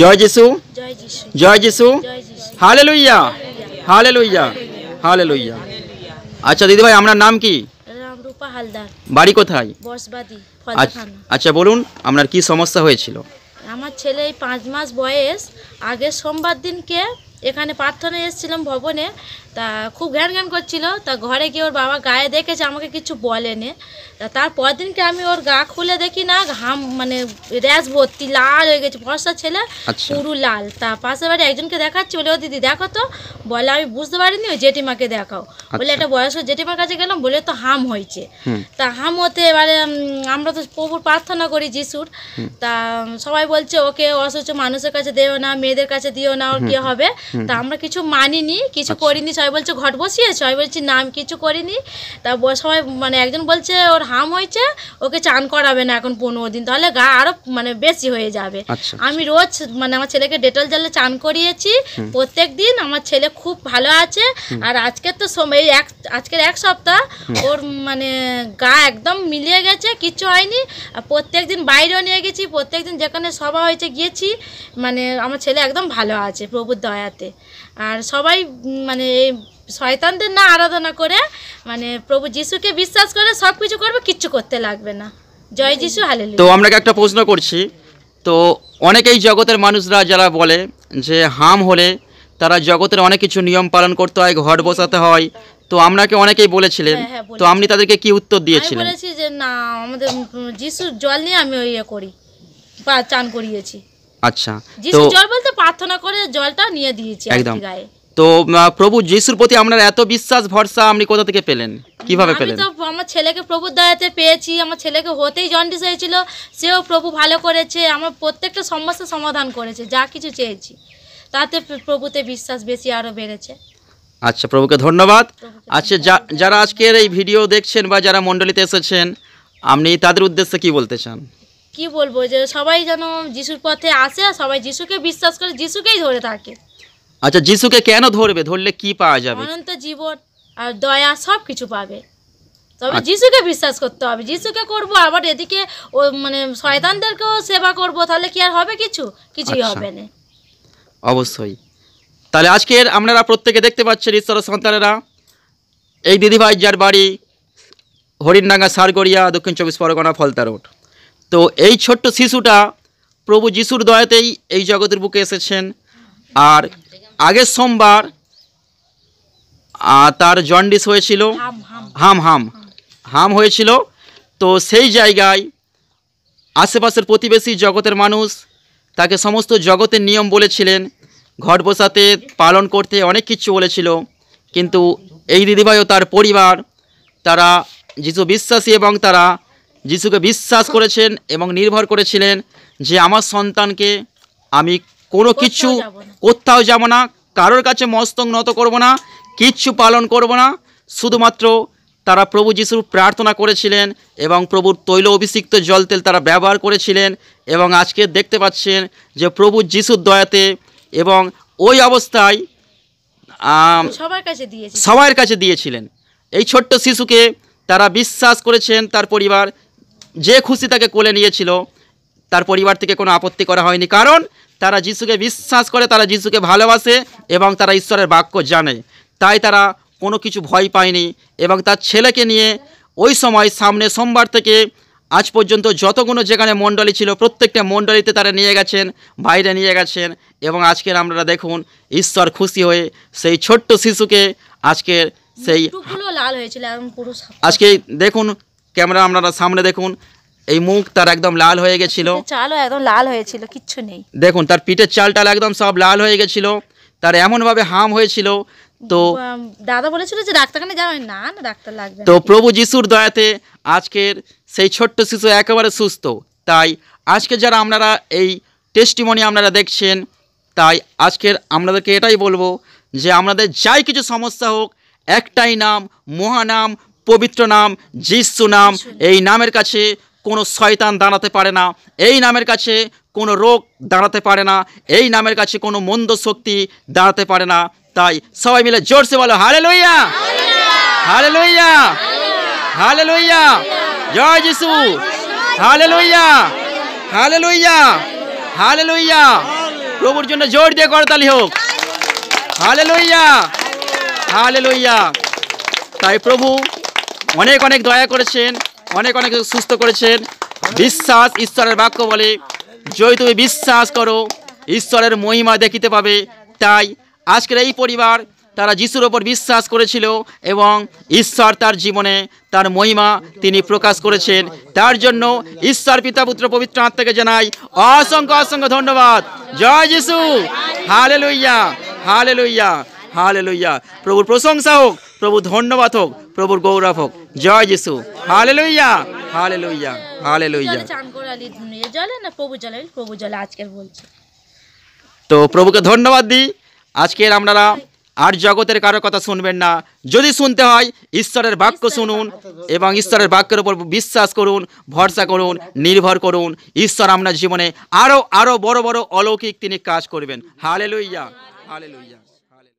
জয় যিশু জয় যিশু হালে লুইয়া হালে লুইয়া হালে লুইয়া আচ্ছা দিদিভাই আপনার নাম কি বাড়ি কোথায় আচ্ছা, আচ্ছা বলুন আপনার কি সমস্যা হয়েছিল আমার ছেলে এই পাঁচ মাস বয়স আগের সোমবার দিনকে এখানে প্রার্থনা এসেছিলাম ভবনে তা খুব ঘ্যান ঘ্যান করছিল তা ঘরে গিয়ে ওর বাবা গায়ে দেখেছে আমাকে কিছু বলেনি তা পর দিনকে আমি ওর গা খুলে দেখি না ঘাম মানে র্যাশ ভর্তি লাল হয়ে গেছে বর্ষা ছেলে আচ্ছা। পুরু লাল তা পাশের বাড়ি একজনকে দেখাচ্ছি বলে ও দিদি দেখো তো বলে আমি বুঝতে পারিনি ওই জেঠিমাকে দেখাও আচ্ছা। বলে একটা বয়স্ক জেঠিমার কাছে গেলাম বলে তো হাম হয়েছে তা হাম হতে এবারে আমরা তো প্রভুর প্রার্থনা করি যিশুর তা সবাই বলছে ওকে অসুস্থ মানুষের কাছে দিও না মেয়েদের কাছে দিও না ওর কি হবে তা আমরা কিছু মানিনি কিছু আচ্ছা। করিনি সবাই বলছে ঘট বসিয়েছে আমি বলছি না আমি কিছু করিনি তা সবাই মানে একজন বলছে ওর হাম হয়েছে ওকে চান করাবে না এখন পনেরো দিন তাহলে গা আরও মানে বেশি হয়ে যাবে আচ্ছা, আচ্ছা। আমি রোজ মানে আমার ছেলেকে ডেটল জলে চান করিয়েছি প্রত্যেক দিন আমার ছেলে খুব ভালো আছে আর আজকের তো সময় এক আজকের এক সপ্তাহ ওর মানে গা একদম মিলিয়ে গেছে কিচ্ছু হয়নি আর প্রত্যেক দিন বাইরেও নিয়ে গেছি প্রত্যেক দিন যেখানে সভা হয়েছে গিয়েছি মানে আমার ছেলে একদম ভালো আছে প্রভুর দয়াতে আর সবাই মানে এই শয়তানদের না আরাধনা করে মানে প্রভু যিশুকে বিশ্বাস করে সব কিছু করবে কিচ্ছু করতে লাগবে না জয় যিশু হালে তো আমরা একটা প্রশ্ন করছি তো অনেকেই জগতের মানুষরা যারা বলে যে হাম হলে তারা জগতের অনেক কিছু নিয়ম পালন করতে হয় ঘর বসাতে হয় তো আপনাকে অনেকেই বলেছিলেন হ্যাঁ, হ্যাঁ, তো আপনি তাদেরকে কি উত্তর দিয়েছিলেন বলেছি যে না আমাদের যিশু জল নিয়ে আমি ওই ইয়ে করি বা চান করিয়েছি আচ্ছা যিশু জল বলতে প্রার্থনা করে জলটা নিয়ে দিয়েছি একদম তো প্রভু যিশুর প্রতি আপনার এত বিশ্বাস ভরসা আপনি কোথা থেকে পেলেন কিভাবে পেলেন তো আমার ছেলেকে প্রভুর দয়াতে পেয়েছি আমার ছেলেকে হতেই জন্ডিস হয়েছিল সেও প্রভু ভালো করেছে আমার প্রত্যেকটা সমস্যা সমাধান করেছে যা কিছু চেয়েছি তাতে প্রভুতে বিশ্বাস বেশি আরও বেড়েছে আচ্ছা প্রভুকে ধন্যবাদ আচ্ছা যারা আজকের এই ভিডিও দেখছেন বা যারা মণ্ডলীতে এসেছেন আপনি তাদের উদ্দেশ্যে কি বলতে চান কি বলবো যে সবাই যেন যিশুর পথে আসে আর সবাই যিশুকে বিশ্বাস করে যিশুকেই ধরে থাকে আচ্ছা যিশুকে কেন ধরবে ধরলে কি পাওয়া যাবে অনন্ত জীবন আর দয়া সব কিছু পাবে তবে আচ্ছা। যিশুকে বিশ্বাস করতে হবে যিশুকে করব আবার এদিকে ও মানে শয়তানদেরকেও সেবা করব তাহলে কি আর হবে কিছু কিছুই আচ্ছা। হবে না অবশ্যই তাহলে আজকের আপনারা প্রত্যেকে দেখতে পাচ্ছেন ঈশ্বর সন্তানেরা এই দিদিভাই যার বাড়ি হরিণডাঙ্গা সারগড়িয়া দক্ষিণ চব্বিশ পরগনা ফলতা রোড তো এই ছোট্ট শিশুটা প্রভু যিশুর দয়াতেই এই জগতের বুকে এসেছেন আর আগের সোমবার তার জন্ডিস হয়েছিল হাম হাম হাম হয়েছিল তো সেই জায়গায় আশেপাশের প্রতিবেশী জগতের মানুষ তাকে সমস্ত জগতের নিয়ম বলেছিলেন ঘট বসাতে পালন করতে অনেক কিছু বলেছিল কিন্তু এই দিদিভাই ও তার পরিবার তারা যিশু বিশ্বাসী এবং তারা যিশুকে বিশ্বাস করেছেন এবং নির্ভর করেছিলেন যে আমার সন্তানকে আমি কোনো কিছু কোথাও যাব না কারোর কাছে মস্তক নত করব না কিচ্ছু পালন করব না শুধুমাত্র তারা প্রভু যিশুর প্রার্থনা করেছিলেন এবং প্রভুর তৈল অভিষিক্ত জল তেল তারা ব্যবহার করেছিলেন এবং আজকে দেখতে পাচ্ছেন যে প্রভু যিশুর দয়াতে এবং ওই অবস্থায় সবার কাছে দিয়েছে সবার কাছে দিয়েছিলেন এই ছোট্ট শিশুকে তারা বিশ্বাস করেছেন তার পরিবার যে খুশি তাকে কোলে নিয়েছিল তার পরিবার থেকে কোনো আপত্তি করা হয়নি কারণ তারা যিশুকে বিশ্বাস করে তারা যিশুকে ভালোবাসে এবং তারা ঈশ্বরের বাক্য জানে তাই তারা কোনো কিছু ভয় পায়নি এবং তার ছেলেকে নিয়ে ওই সময় সামনে সোমবার থেকে আজ পর্যন্ত যতগুলো যেখানে মণ্ডলী ছিল প্রত্যেকটা মণ্ডলীতে তারা নিয়ে গেছেন বাইরে নিয়ে গেছেন এবং আজকের আমরা দেখুন ঈশ্বর খুশি হয়ে সেই ছোট্ট শিশুকে আজকের সেই লাল হয়েছিল আজকে দেখুন ক্যামেরা আপনারা সামনে দেখুন এই মুখ তার একদম লাল হয়ে গেছিল চালও একদম লাল হয়েছিল কিচ্ছু নেই দেখুন তার পিঠের চালটাল একদম সব লাল হয়ে গেছিল তার এমনভাবে হাম হয়েছিল তো দাদা বলেছিল যে ডাক্তারখানে যাবেন না না ডাক্তার লাগবে তো প্রভু যিশুর দয়াতে আজকের সেই ছোট্ট শিশু একেবারে সুস্থ তাই আজকে যারা আপনারা এই টেস্টিমনি আপনারা দেখছেন তাই আজকের আপনাদেরকে এটাই বলবো যে আপনাদের যাই কিছু সমস্যা হোক একটাই নাম মহানাম পবিত্র নাম যিশু নাম এই নামের কাছে কোনো শয়তান দাঁড়াতে পারে না এই নামের কাছে কোনো রোগ দাঁড়াতে পারে না এই নামের কাছে কোনো মন্দ শক্তি দাঁড়াতে পারে না তাই সবাই মিলে জোরসে বলো হারে লইয়া হারে লইয়া হালে লইয়া জয় যিশু হালে লইয়া হালে লইয়া হালে লইয়া প্রভুর জন্য জোর দিয়ে করতালি হোক হালে লইয়া হালে লইয়া তাই প্রভু অনেক অনেক দয়া করেছেন অনেক অনেক সুস্থ করেছেন বিশ্বাস ঈশ্বরের বাক্য বলে যদি তুমি বিশ্বাস করো ঈশ্বরের মহিমা দেখিতে পাবে তাই আজকের এই পরিবার তারা যিশুর ওপর বিশ্বাস করেছিল এবং ঈশ্বর তার জীবনে তার মহিমা তিনি প্রকাশ করেছেন তার জন্য ঈশ্বর পিতা পুত্র পবিত্র আত্মাকে জানাই অসংখ্য অসংখ্য ধন্যবাদ জয় যিশু হালে লইয়া হালে লইয়া হালে লইয়া প্রভুর প্রশংসা হোক প্রভু ধন্যবাদ হোক প্রভুর গৌরব হোক জয় যিশু হালে লইয়া হালে লইয়া হালে লইয়া তো প্রভুকে ধন্যবাদ দিই আজকের আপনারা আর জগতের কারো কথা শুনবেন না যদি শুনতে হয় ঈশ্বরের বাক্য শুনুন এবং ঈশ্বরের বাক্যের উপর বিশ্বাস করুন ভরসা করুন নির্ভর করুন ঈশ্বর আপনার জীবনে আরও আরও বড় বড় অলৌকিক তিনি কাজ করবেন হালে লইয়া হালে লইয়া